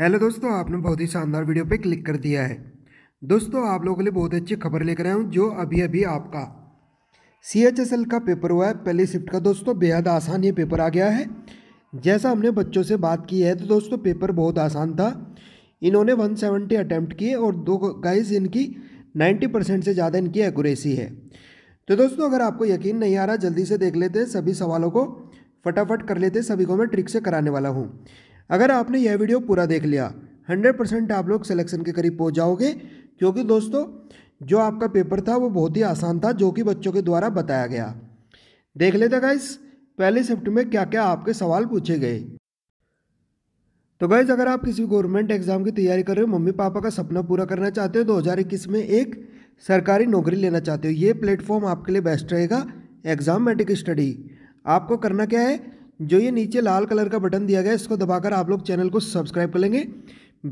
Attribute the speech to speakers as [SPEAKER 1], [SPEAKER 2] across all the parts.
[SPEAKER 1] hello दोस्तों आपने बहुत ही शानदार वीडियो पे क्लिक कर दिया है दोस्तों आप लोगों के लिए बहुत अच्छी खबर लेकर आया हूँ जो अभी अभी आपका सी एच एस एल का पेपर हुआ है पहले शिफ्ट का दोस्तों बेहद आसान ये पेपर आ गया है जैसा हमने बच्चों से बात की है तो दोस्तों पेपर बहुत आसान था इन्होंने 170 सेवेंटी अटैम्प्ट किए और दो गाइस इनकी 90 परसेंट से ज़्यादा इनकी एक्यूरेसी है तो दोस्तों अगर आपको यकीन नहीं आ रहा जल्दी से देख लेते हैं सभी सवालों को फटाफट कर लेते सभी को मैं ट्रिक से कराने वाला हूँ अगर आपने यह वीडियो पूरा देख लिया हंड्रेड परसेंट आप लोग सिलेक्शन के करीब पहुंच जाओगे क्योंकि दोस्तों जो आपका पेपर था वो बहुत ही आसान था जो कि बच्चों के द्वारा बताया गया देख लेते गाइज़ पहले शिफ्ट में क्या क्या आपके सवाल पूछे गए तो गाइज अगर आप किसी गवर्नमेंट एग्जाम की तैयारी कर रहे हो मम्मी पापा का सपना पूरा करना चाहते हो दो में एक सरकारी नौकरी लेना चाहते हो ये प्लेटफॉर्म आपके लिए बेस्ट रहेगा एग्जामेटिक स्टडी आपको करना क्या है जो ये नीचे लाल कलर का बटन दिया गया है इसको दबाकर आप लोग चैनल को सब्सक्राइब कर लेंगे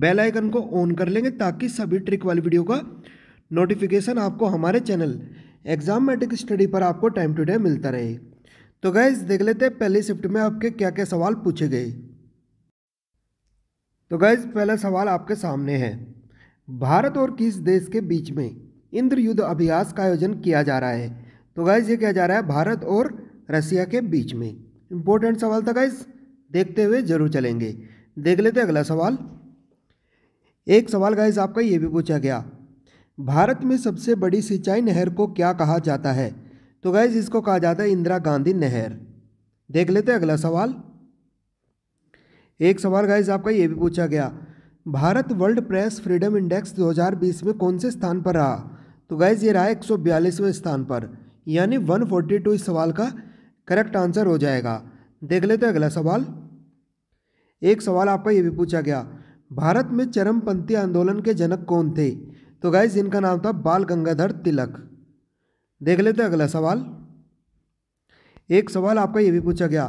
[SPEAKER 1] बेल आइकन को ऑन कर लेंगे ताकि सभी ट्रिक वाली वीडियो का नोटिफिकेशन आपको हमारे चैनल एग्जाम मैट्रिक स्टडी पर आपको टाइम टू टाइम मिलता रहे तो गैस देख लेते हैं पहले शिफ्ट में आपके क्या क्या सवाल पूछे गए तो गैज़ पहला सवाल आपके सामने है भारत और किस देश के बीच में इंद्र युद्ध अभ्यास का आयोजन किया जा रहा है तो गैज़ ये किया जा रहा है भारत और रसिया के बीच में इम्पोर्टेंट सवाल था गाइज देखते हुए जरूर चलेंगे देख लेते अगला सवाल एक सवाल गाइज आपका ये भी पूछा गया भारत में सबसे बड़ी सिंचाई नहर को क्या कहा जाता है तो गाइज इसको कहा जाता है इंदिरा गांधी नहर देख लेते अगला सवाल एक सवाल गाइज आपका ये भी पूछा गया Bharat world press freedom index 2020 में कौन से स्थान पर रहा तो गाइज ये रहा एक स्थान पर यानी 142 इस सवाल का करेक्ट आंसर हो जाएगा देख लेते हैं अगला सवाल एक सवाल आपका ये भी पूछा गया भारत में चरमपंथी आंदोलन के जनक कौन थे तो गाइज इनका नाम था बाल गंगाधर तिलक देख लेते हैं अगला सवाल एक सवाल आपका ये भी पूछा गया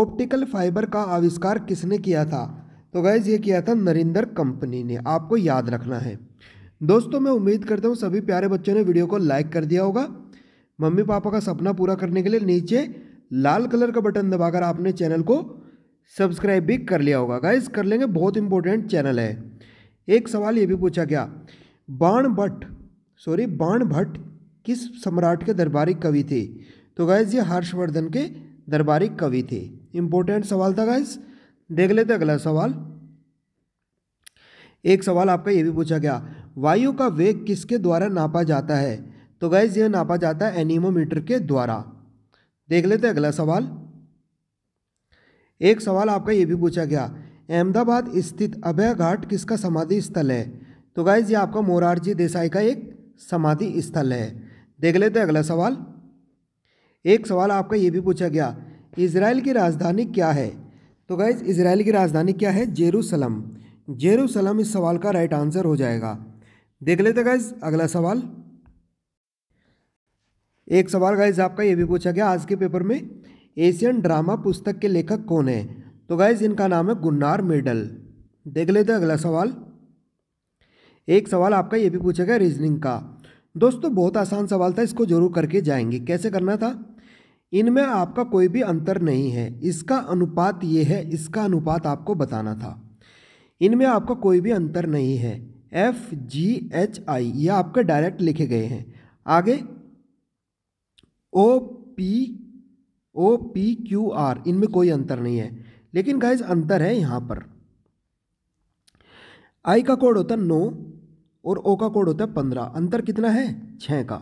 [SPEAKER 1] ऑप्टिकल फाइबर का आविष्कार किसने किया था तो गाइज ये किया था नरिंदर कंपनी ने आपको याद रखना है दोस्तों मैं उम्मीद करता हूँ सभी प्यारे बच्चों ने वीडियो को लाइक कर दिया होगा मम्मी पापा का सपना पूरा करने के लिए नीचे लाल कलर का बटन दबाकर आपने चैनल को सब्सक्राइब भी कर लिया होगा गाइज कर लेंगे बहुत इंपॉर्टेंट चैनल है एक सवाल ये भी पूछा गया बाण भट्ट सॉरी बाण भट्ट किस सम्राट के दरबारी कवि थे तो गाइज ये हर्षवर्धन के दरबारी कवि थे इंपॉर्टेंट सवाल था गाइज देख लेते अगला सवाल एक सवाल आपका ये भी पूछा गया वायु का वेग किसके द्वारा नापा जाता है तो गाइज यह नापा जाता है एनीमोमीटर के द्वारा देख लेते हैं अगला सवाल एक सवाल आपका ये भी पूछा गया अहमदाबाद स्थित अभय घाट किसका समाधि स्थल है तो गाइज ये आपका मोरारजी देसाई का एक समाधि स्थल है देख लेते हैं अगला सवाल एक सवाल आपका ये भी पूछा गया इसराइल की राजधानी क्या है तो गाइज इसराइल की राजधानी क्या है जेरूसलम जेरूसलम इस सवाल का राइट आंसर हो जाएगा देख लेते गाइज अगला सवाल एक सवाल गाइज आपका ये भी पूछा गया आज के पेपर में एशियन ड्रामा पुस्तक के लेखक कौन है तो गाइज इनका नाम है गुन्नार मेडल देख लेते हैं अगला सवाल एक सवाल आपका ये भी पूछा गया रीजनिंग का दोस्तों बहुत आसान सवाल था इसको जरूर करके जाएंगे कैसे करना था इनमें आपका कोई भी अंतर नहीं है इसका अनुपात ये है इसका अनुपात आपको बताना था इनमें आपका कोई भी अंतर नहीं है एफ जी एच आई ये आपके डायरेक्ट लिखे गए हैं आगे O P O P Q R इनमें कोई अंतर नहीं है लेकिन गाइज अंतर है यहाँ पर आई का कोड होता है नौ और ओ का कोड होता है पंद्रह अंतर कितना है छः का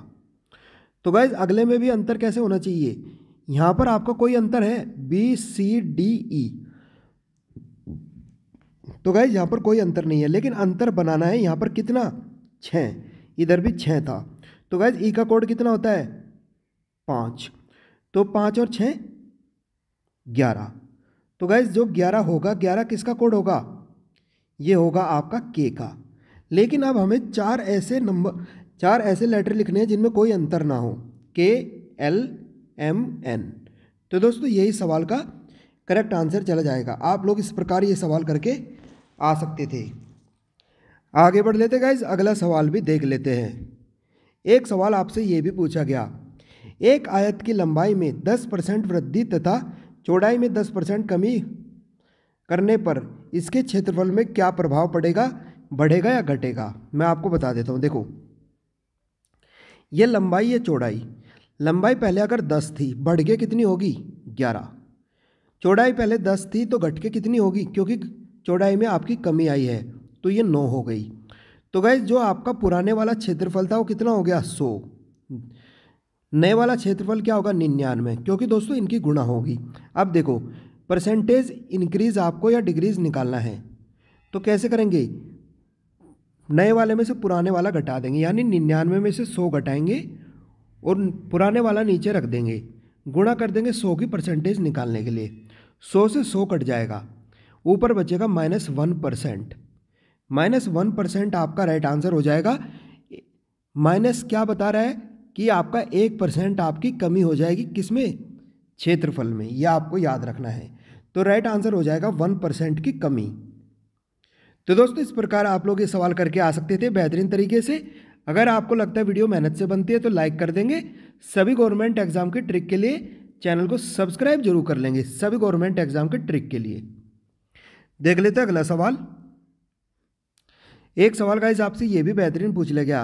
[SPEAKER 1] तो गाइज अगले में भी अंतर कैसे होना चाहिए यहाँ पर आपका कोई अंतर है बी सी डी ई तो गाइज यहाँ पर कोई अंतर नहीं है लेकिन अंतर बनाना है यहाँ पर कितना छः इधर भी छः था तो गाइज ई e का कोड कितना होता है पाँच तो पाँच और छः ग्यारह तो गैस जो ग्यारह होगा ग्यारह किसका कोड होगा ये होगा आपका के का लेकिन अब हमें चार ऐसे नंबर चार ऐसे लेटर लिखने हैं जिनमें कोई अंतर ना हो के एल एम एन तो दोस्तों यही सवाल का करेक्ट आंसर चला जाएगा आप लोग इस प्रकार ये सवाल करके आ सकते थे आगे बढ़ लेते गाइज अगला सवाल भी देख लेते हैं एक सवाल आपसे ये भी पूछा गया एक आयत की लंबाई में दस परसेंट वृद्धि तथा चौड़ाई में दस परसेंट कमी करने पर इसके क्षेत्रफल में क्या प्रभाव पड़ेगा बढ़ेगा या घटेगा मैं आपको बता देता हूँ देखो ये लंबाई या चौड़ाई लंबाई पहले अगर दस थी बढ़ के कितनी होगी ग्यारह चौड़ाई पहले दस थी तो घट के कितनी होगी क्योंकि चौड़ाई में आपकी कमी आई है तो ये नौ हो गई तो गई जो आपका पुराने वाला क्षेत्रफल था वो कितना हो गया सौ नए वाला क्षेत्रफल क्या होगा निन्यानवे क्योंकि दोस्तों इनकी गुणा होगी अब देखो परसेंटेज इंक्रीज आपको या डिक्रीज निकालना है तो कैसे करेंगे नए वाले में से पुराने वाला घटा देंगे यानी निन्यानवे में से सौ घटाएंगे और पुराने वाला नीचे रख देंगे गुणा कर देंगे सौ की परसेंटेज निकालने के लिए सौ से सौ कट जाएगा ऊपर बचेगा minus one percent minus one percent आपका राइट आंसर हो जाएगा माइनस क्या बता रहा है कि आपका एक परसेंट आपकी कमी हो जाएगी किस में क्षेत्रफल में यह आपको याद रखना है तो राइट आंसर हो जाएगा वन परसेंट की कमी तो दोस्तों इस प्रकार आप लोग ये सवाल करके आ सकते थे बेहतरीन तरीके से अगर आपको लगता है वीडियो मेहनत से बनती है तो लाइक कर देंगे सभी गवर्नमेंट एग्जाम के ट्रिक के लिए चैनल को सब्सक्राइब जरूर कर लेंगे सभी गवर्नमेंट एग्जाम के ट्रिक के लिए देख लेते अगला सवाल एक सवाल का हिसाब से ये भी बेहतरीन पूछ ले गया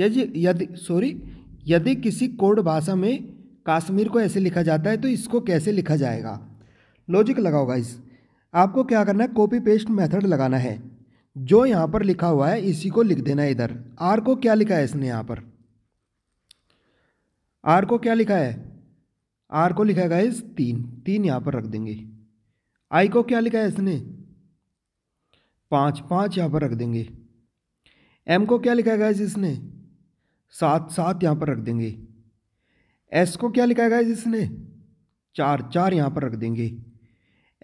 [SPEAKER 1] यदि यदि सॉरी यदि किसी कोड भाषा में काश्मीर को ऐसे लिखा जाता है तो इसको कैसे लिखा जाएगा लॉजिक लगाओ गाइस आपको क्या करना है कॉपी पेस्ट मेथड लगाना है जो यहाँ पर लिखा हुआ है इसी को लिख देना है इधर आर को क्या लिखा है इसने यहाँ पर आर को क्या लिखा है आर को लिखा है गाइस तीन तीन यहाँ पर रख देंगे आई को क्या लिखा है इसने पाँच पाँच यहाँ पर रख देंगे एम को क्या लिखा है गाइस इसने सात सात यहाँ पर रख देंगे एस को क्या लिखा है जिसने इसने चार चार यहाँ पर रख देंगे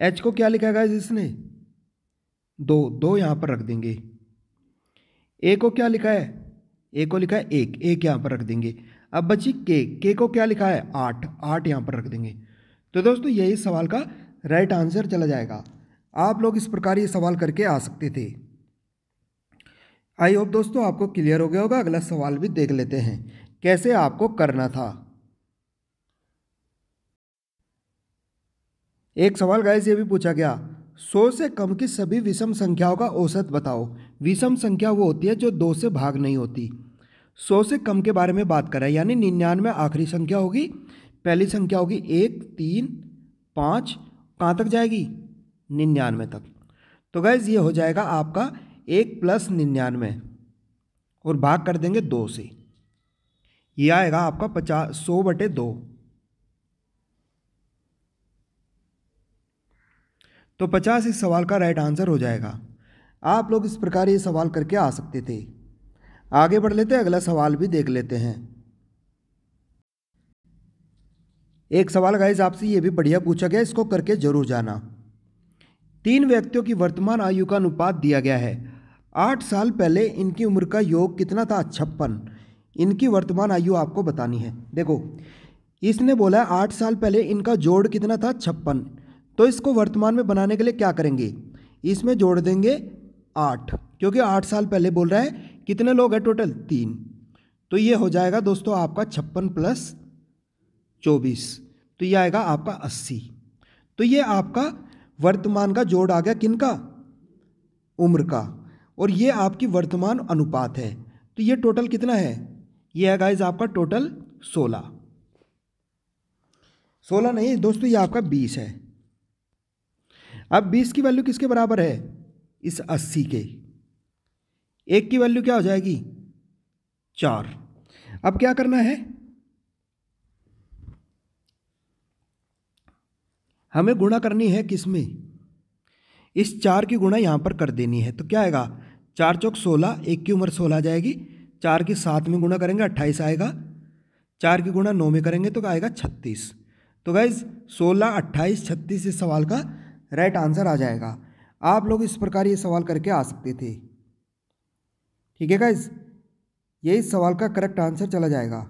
[SPEAKER 1] एच को क्या लिखा है जिसने इसने दो दो यहाँ पर रख देंगे ए को क्या लिखा है ए को लिखा है एक एक यहाँ पर रख देंगे अब बची के के को क्या लिखा है आठ आठ यहाँ पर रख देंगे तो दोस्तों यही सवाल का राइट आंसर चला जाएगा आप लोग इस प्रकार ये सवाल करके आ सकते थे आई होप दोस्तों आपको क्लियर हो गया होगा अगला सवाल भी देख लेते हैं कैसे आपको करना था एक सवाल गाइस ये भी पूछा गया सौ से कम की सभी विषम संख्याओं का औसत बताओ विषम संख्या वो होती है जो दो से भाग नहीं होती सौ से कम के बारे में बात कर करें यानी निन्यानवे आखिरी संख्या होगी पहली संख्या होगी एक तीन पाँच कहाँ तक जाएगी निन्यानवे तक तो गैज़ ये हो जाएगा आपका एक प्लस निन्यानवे और भाग कर देंगे दो से ये आएगा आपका पचास सौ बटे दो तो पचास इस सवाल का राइट आंसर हो जाएगा आप लोग इस प्रकार ये सवाल करके आ सकते थे आगे बढ़ लेते हैं अगला सवाल भी देख लेते हैं एक सवाल गाइज आपसे ये भी बढ़िया पूछा गया इसको करके जरूर जाना तीन व्यक्तियों की वर्तमान आयु का अनुपात दिया गया है आठ साल पहले इनकी उम्र का योग कितना था छप्पन इनकी वर्तमान आयु आपको बतानी है देखो इसने बोला आठ साल पहले इनका जोड़ कितना था छप्पन तो इसको वर्तमान में बनाने के लिए क्या करेंगे इसमें जोड़ देंगे आठ क्योंकि आठ साल पहले बोल रहा है कितने लोग हैं टोटल तीन तो ये हो जाएगा दोस्तों आपका छप्पन प्लस चौबीस तो ये आएगा आपका अस्सी तो ये आपका वर्तमान का जोड़ आ गया किन का उम्र का और ये आपकी वर्तमान अनुपात है तो ये टोटल कितना है ये है गाइज आपका टोटल सोलह सोलह नहीं दोस्तों ये आपका बीस है अब बीस की वैल्यू किसके बराबर है इस अस्सी के एक की वैल्यू क्या हो जाएगी चार अब क्या करना है हमें गुणा करनी है किसमें इस चार की गुणा यहां पर कर देनी है तो क्या आएगा चार चौक सोलह एक की उम्र सोलह जाएगी चार की सात में गुणा करेंगे अट्ठाईस आएगा चार की गुणा नौ में करेंगे तो आएगा छत्तीस तो गाइज सोलह अट्ठाईस छत्तीस इस सवाल का राइट आंसर आ जाएगा आप लोग इस प्रकार ये सवाल करके आ सकते थे ठीक है गाइज ये इस सवाल का करेक्ट आंसर चला जाएगा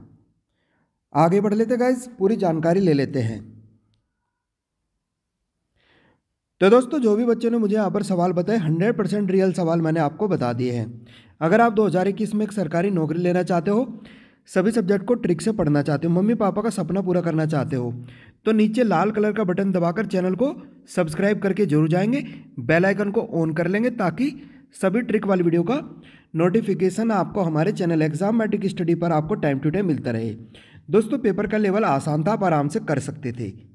[SPEAKER 1] आगे बढ़ लेते गाइज पूरी जानकारी ले लेते हैं तो दोस्तों जो भी बच्चों ने मुझे यहाँ पर सवाल बताए हंड्रेड परसेंट रियल सवाल मैंने आपको बता दिए हैं अगर आप दो हज़ार इक्कीस में एक सरकारी नौकरी लेना चाहते हो सभी सब्जेक्ट को ट्रिक से पढ़ना चाहते हो मम्मी पापा का सपना पूरा करना चाहते हो तो नीचे लाल कलर का बटन दबाकर चैनल को सब्सक्राइब करके जरूर जाएंगे बेल आइकन को ऑन कर लेंगे ताकि सभी ट्रिक वाली वीडियो का नोटिफिकेशन आपको हमारे चैनल एग्जामेटिक स्टडी पर आपको टाइम टू टाइम मिलता रहे दोस्तों पेपर का लेवल आसान था आप आराम से कर सकते थे